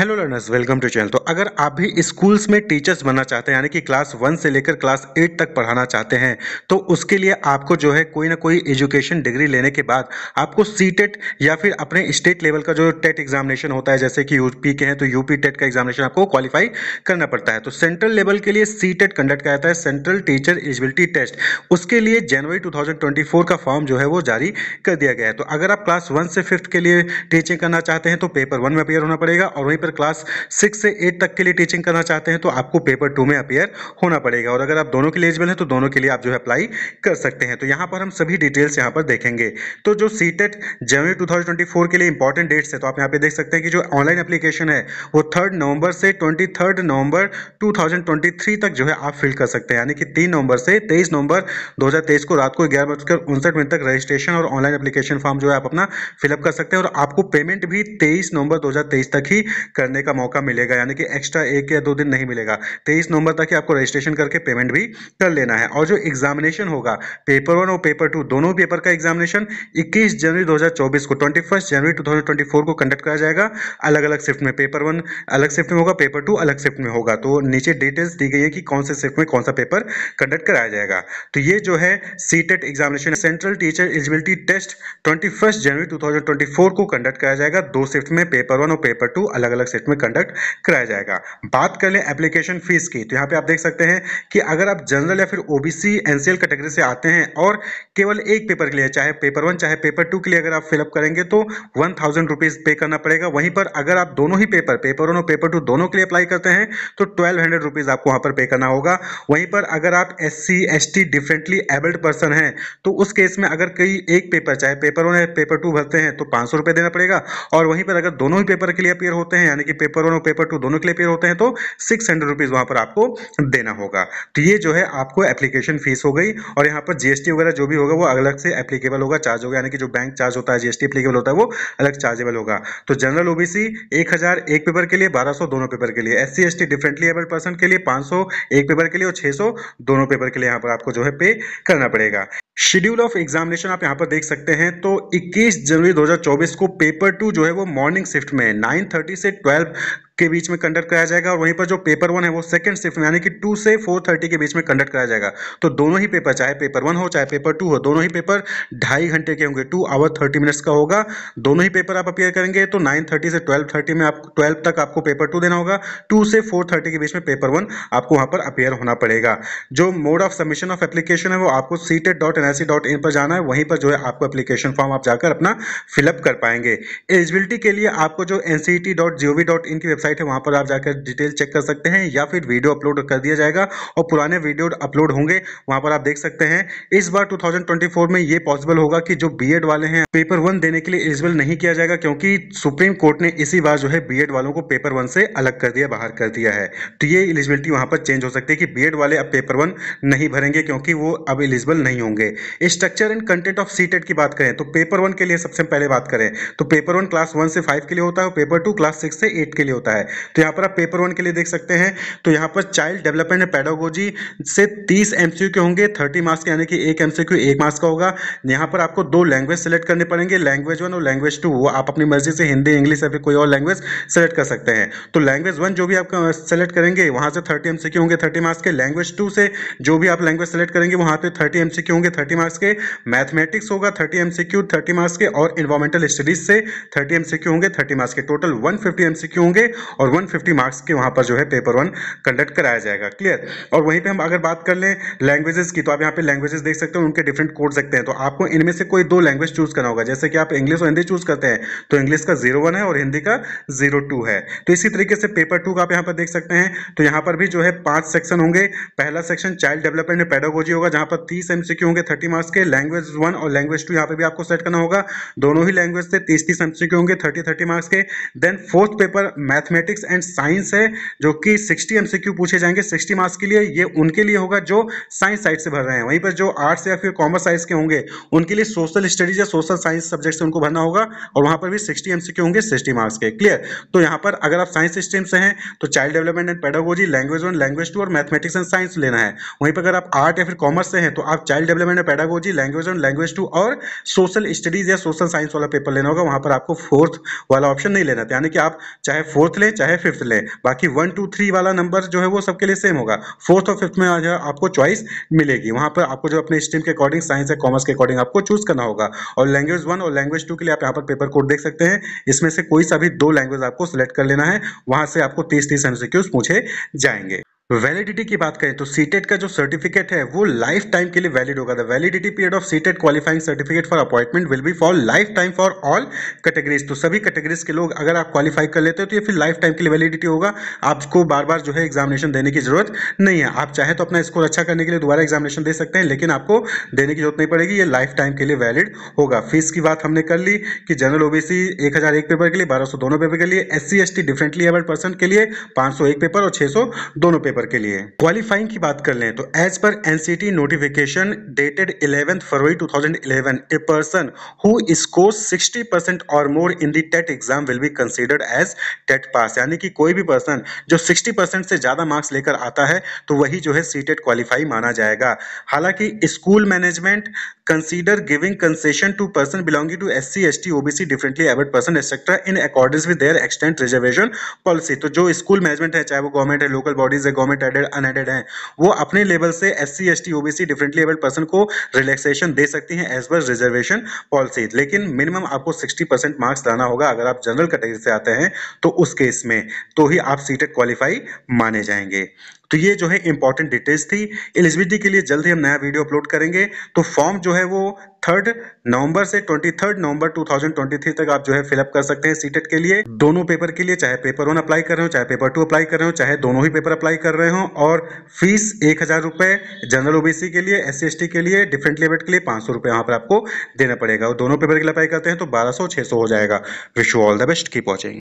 hello learners welcome to channel तो अगर आप भी स्कूल्स में टीचर्स बनना चाहते हैं यानी कि क्लास वन से लेकर क्लास एट तक पढ़ाना चाहते हैं तो उसके लिए आपको जो है कोई ना कोई एजुकेशन डिग्री लेने के बाद आपको सी टेट e या फिर अपने स्टेट लेवल का जो टेट एग्जामिनेशन e होता है जैसे कि यूपी के हैं तो यूपी टेट e का एग्जामिनेशन आपको क्वालिफाई करना पड़ता है तो सेंट्रल लेवल के लिए सी टेट कंडक्ट किया जाता है सेंट्रल टीचर एलिजिबिलिटी टेस्ट उसके लिए जनवरी टू का फॉर्म जो है वो जारी कर दिया गया है तो अगर आप क्लास वन से फिफ्थ के लिए टीचिंग करना चाहते हैं तो पेपर वन में अपेयर होना पड़ेगा और वहीं अगर क्लास सिक्स से एट तक के लिए टीचिंग करना चाहते हैं तो आपको पेपर टू में अपेयर होना पड़ेगा और अगर आप दोनों के लिए एलिजिबल हैं तो दोनों के लिए आप जो है अप्लाई कर सकते हैं तो यहाँ पर हम सभी डिटेल्स यहाँ पर देखेंगे तो जो सी टेट जनवरी टू के लिए इंपॉर्टेंट डेट्स है तो आप यहाँ पे देख सकते हैं कि जो ऑनलाइन एप्लीकेशन है वो थर्ड नवंबर से ट्वेंटी थर्ड नवंबर 2023 तक जो है आप फिल कर सकते हैं यानी कि तीन नवंबर से तेईस नवंबर 2023 को रात को ग्यारह बजकर उनसठ मिनट तक रजिस्ट्रेशन और ऑनलाइन एप्लीकेशन फॉर्म जो है आप अपना फिलअप कर सकते हैं और आपको पेमेंट भी तेईस नवंबर 2023 तक ही करने का मौका मिलेगा यानी कि एक्स्ट्रा एक या दो दिन नहीं मिलेगा तेईस नवंबर तक ही आपको रजिस्ट्रेशन करके पेमेंट भी कर लेना है और जो एग्जामिनेशन होगा पेपर वन और पेपर टू दोनों पेपर का एग्जामिनेशन इक्कीस जनवरी दो को ट्वेंटी जनवरी टू को कंडक्ट कराया जाएगा अलग अलग शिफ्ट में पेपर वन अलग शिफ्ट में होगा पेपर टू अलग शिफ्ट में होगा तो नीचे डिटेल्स दी गई है कि कौन से शिफ्ट में कौन सा पेपर कंडक्ट कराया जाएगा तो ये जो है CTET examination central teacher eligibility test twenty January two को कंडक्ट कराया जाएगा दो शिफ्ट में पेपर वन और पेपर टू अलग अलग अलग सेट में कंडक्ट कराया जाएगा बात कर लें एप्लीकेशन फीस की तो यहाँ पे आप देख सकते हैं कि अगर आप जनरल या फिर ओबीसी एनसीएल कैटेगरी से आते हैं और केवल एक पेपर के लिए चाहे पेपर वन चाहे पेपर टू के लिए अगर आप फिलअप करेंगे तो वन थाउजेंड रुपीज पे करना पड़ेगा वहीं पर अगर आप दोनों ही पेपर पेपर वन और पेपर टू दोनों के लिए अप्लाई करते हैं तो ट्वेल्व हंड्रेड रुपीज आपको वहाँ पर पे करना होगा वहीं पर अगर आप S C S T differently abled person हैं तो उस केस में अगर कई एक पेपर चाहे पेपर वन या पेपर टू भरते हैं तो पाँच सौ देना पड़ेगा और वहीं पर अगर दोनों ही पेपर के लिए अपेयर होते हैं यानी कि पेपर वन और पेपर टू दोनों के लिए पेयर होते हैं तो सिक्स हंड्रेड रुपीज़ वहां पर आपको देना होगा तो ये जो है आपको एप्लीकेशन फीस हो गई और यहाँ पर जीएसटी वगैरह जो भी होगा वो अलग से एप्लीकेबल होगा चार्ज होगा यानी कि जो बैंक चार्ज होता है जीएसटी एप्लीकेबल होता है वो अलग चार्जेबल होगा तो जनरल ओबीसी एक हज़ार एक पेपर के लिए बारह सौ दोनों पेपर के लिए S C S T differently able person के लिए पांच सौ एक पेपर के लिए और छह सौ दोनों पेपर के लिए यहाँ पर आपको जो है पे करना पड़ेगा शेड्यूल ऑफ एग्जामिनेशन आप यहां पर देख सकते हैं तो 21 जनवरी 2024 को पेपर टू जो है वो मॉर्निंग शिफ्ट में 9:30 से twelve के बीच में कंडक्ट कराया जाएगा और वहीं पर जो पेपर वन है वो सेकंड शिफ्ट में यानी कि टू से फोर थर्टी के बीच में कंडक्ट कराया जाएगा तो दोनों ही पेपर चाहे पेपर वन हो चाहे पेपर टू हो दोनों ही पेपर ढाई घंटे के होंगे टू आवर थर्टी मिनट्स का होगा दोनों ही पेपर आप अपियर करेंगे तो नाइन थर्टी से ट्वेल्व में आप ट्वेल्व तक आपको पेपर टू देना होगा टू से फोर थर्टी के बीच में पेपर वन आपको वहाँ पर अपेयर होना पड़ेगा जो mode of submission of application है वो आपको C TET dot dot in पर जाना है वहीं पर जो है आपको एप्लीकेशन फॉर्म आप जाकर अपना फिलअप कर पाएंगे एलिजिबिलिटी के लिए आपको जो एन डॉट डॉट की वेबसाइट वेबसाइट है वहाँ पर आप जाकर डिटेल चेक कर सकते हैं या फिर वीडियो अपलोड कर दिया जाएगा और पुराने वीडियो अपलोड होंगे वहाँ पर आप देख सकते हैं इस बार 2024 में ये पॉसिबल होगा कि जो बीएड वाले हैं पेपर वन देने के लिए एलिजिबल नहीं किया जाएगा क्योंकि सुप्रीम कोर्ट ने इसी बार जो है बी वालों को पेपर वन से अलग कर दिया बाहर कर दिया है तो ये एलिजिबिलिटी वहाँ पर चेंज हो सकती है कि बी वाले अब पेपर वन नहीं भरेंगे क्योंकि वो अब एलिजिबल नहीं होंगे structure and content of CTET e की बात करें तो पेपर वन के लिए सबसे पहले बात करें तो पेपर वन क्लास वन से फाइव के लिए होता है और पेपर टू क्लास सिक्स से एट के लिए होता है है तो यहाँ पर आप पेपर वन के लिए देख सकते हैं तो यहाँ पर चाइल्ड डेवलपमेंट एंड से तीस एम के होंगे थर्टी मार्क्स के यानी कि एक एम एक मार्क्स का होगा यहाँ पर आपको दो लैंग्वेज सेलेक्ट करने पड़ेंगे लैंग्वेज वन और लैंग्वेज टू आप अपनी मर्जी से हिंदी इंग्लिश या फिर कोई और लैंग्वेज सेलेक्ट कर सकते हैं तो लैंग्वेज वन जो भी आप सेलेक्ट करेंगे वहाँ से थर्टी एम होंगे थर्टी मार्क्स के लैंग्वेज टू से जो भी आप लैंग्वेज सेलेक्ट करेंगे वहाँ पर थर्टी एम होंगे थर्टी मार्क्स के मैथमेटिक्स होगा थर्टी एम थर्टी मार्क्स के और इन्वायरमेंटल स्टडीज से थर्टी एम होंगे थर्टी मार्क्स के टोटल वन फिफ्टी होंगे और 150 मार्क्स के वहाँ पर जो है पेपर वन कंडक्ट कराया जाएगा क्लियर और वहीं पर हम अगर बात कर लें लैंग्वेजेस की तो आप यहाँ पे लैंग्वेजेस देख सकते हैं उनके डिफरेंट कोर्स देखते हैं तो आपको इनमें से कोई दो लैंग्वेज चूज करना होगा जैसे कि आप इंग्लिश और हिंदी चूज करते हैं तो इंग्लिश का जीरो है और हिंदी का जीरो टू है तो इसी तरीके से पेपर टू का आप यहाँ पर देख सकते हैं तो यहाँ पर भी जो है पांच सेक्शन होंगे पहला सेक्शन चाइल्ड डेवलपमेंट पैडोगोजी होगा जहाँ पर तीस एम होंगे थर्टी मार्क्स के लैंग्वेज वन और लैंग्वेज टू यहाँ पर भी आपको सेट करना होगा दोनों ही लैंग्वेज से तीस तीस एम होंगे थर्टी थर्टी मार्क्स के then fourth paper math mathematics and science है जो कि 60 एमसीक्यू पूछे जाएंगे 60 मार्क्स के लिए ये उनके लिए होगा जो साइंस साइड से भर रहे हैं वहीं पर जो आर्ट्स या फिर कॉमर्स साइंस के होंगे उनके लिए सोशल स्टडीज या सोशल साइंस सब्जेक्ट से उनको भरना होगा और वहाँ पर भी सिक्सटी एम होंगे सिक्सटी मार्क्स के क्लियर तो यहाँ पर अगर आप साइंस स्ट्रीम से हैं तो child development and pedagogy language one language two और मैथमेटिक्स एंड साइंस लेना है वहीं पर अगर आप आर्ट या फिर कॉमर्स से हैं तो आप child development and pedagogy language one language two और सोशल स्टडीज या सोशल साइंस वाला पेपर लेना होगा वहाँ पर आपको फोर्थ वाला ऑप्शन नहीं लेना था यानी कि आप चाहे फोर्थ ले चाहे फिफ्थ ले बाकी वन टू थ्री वाला नंबर जो है वो सबके लिए सेम होगा फोर्थ और फिफ्थ में जो आपको चॉइस मिलेगी वहां पर आपको जो अपने स्ट्रीम के अकॉर्डिंग साइंस या कॉमर्स के अकॉर्डिंग आपको चूज करना होगा और लैंग्वेज वन और लैंग्वेज टू के लिए आप यहाँ पर पेपर कोड देख सकते हैं इसमें से कोई सा भी दो लैंग्वेज आपको सिलेक्ट कर लेना है वहां से आपको तीस तीस एमसीक्यूज पूछे जाएंगे वैलिडिटी की बात करें तो सीटेट e का जो सर्टिफिकेट है वो लाइफ टाइम के लिए वैलिड होगा the validity period of CTET qualifying certificate for appointment will be for life time for all categories तो सभी कैटेगरीज के लोग अगर आप क्वालिफाई कर लेते हो तो ये फिर लाइफ टाइम के लिए वैलिडिटी होगा आपको बार बार जो है एग्जामिनेशन देने की जरूरत नहीं है आप चाहे तो अपना स्कोर अच्छा करने के लिए दोबारा एग्जामिनेशन दे सकते हैं लेकिन आपको देने की जरूरत नहीं पड़ेगी ये लाइफ टाइम के लिए वैलिड होगा फीस की बात हमने कर ली कि जनरल ओबीसी एक हज़ार एक पेपर के लिए बारह सौ दोनों पेपर के लिए S C S T differently able person के लिए पांच सौ एक पेपर और छह सौ दोनों पेपर पेपर के लिए क्वालिफाइंग की बात कर लें तो एज पर NCT notification dated eleventh February 2011 a person who score 60 percent और more in the TET exam will be considered as TET pass यानी कि कोई भी पर्सन जो 60 परसेंट से ज़्यादा मार्क्स लेकर आता है तो वही जो है सी टेट क्वालिफाई माना जाएगा हालांकि school management consider giving concession to person belonging to S C S T OBC differently abled person etcetera in according with their extent reservation policy तो जो स्कूल मैनेजमेंट है चाहे वो गवर्नमेंट है local bodies है गवर्नमेंट गवर्नमेंट एडेड अनएडेड हैं वो अपने लेवल से S C S T O B C differently abled person को रिलैक्सेशन दे सकती हैं एज पर रिजर्वेशन पॉलिसी लेकिन मिनिमम आपको सिक्सटी परसेंट मार्क्स लाना होगा अगर आप जनरल कैटेगरी से आते हैं तो उस केस में तो ही आप सीटेट क्वालिफाई e माने जाएंगे तो ये जो है इंपॉर्टेंट डिटेल्स थी एलिजिबिलिटी के लिए जल्द ही हम नया वीडियो अपलोड करेंगे तो फॉर्म जो है वो थर्ड नवंबर से twenty third November two thousand twenty three तक आप जो है फिलअप कर सकते हैं सीटेट e के लिए दोनों पेपर के लिए चाहे पेपर वन अप्लाई कर रहे हो चाहे पेपर टू अप्लाई कर रहे हो चाहे दोनों ही पेपर अप्लाई कर रहे हो और फीस एक हजार रुपए जनरल ओबीसी के लिए एस सी के लिए डिफरेंट लेवल के लिए पांच सौ रुपए यहाँ पर आपको देना पड़ेगा और दोनों पेपर के लिए अप्लाई करते हैं तो बारह सौ छह सौ हो जाएगा wish you all the best की पहुंचेंगे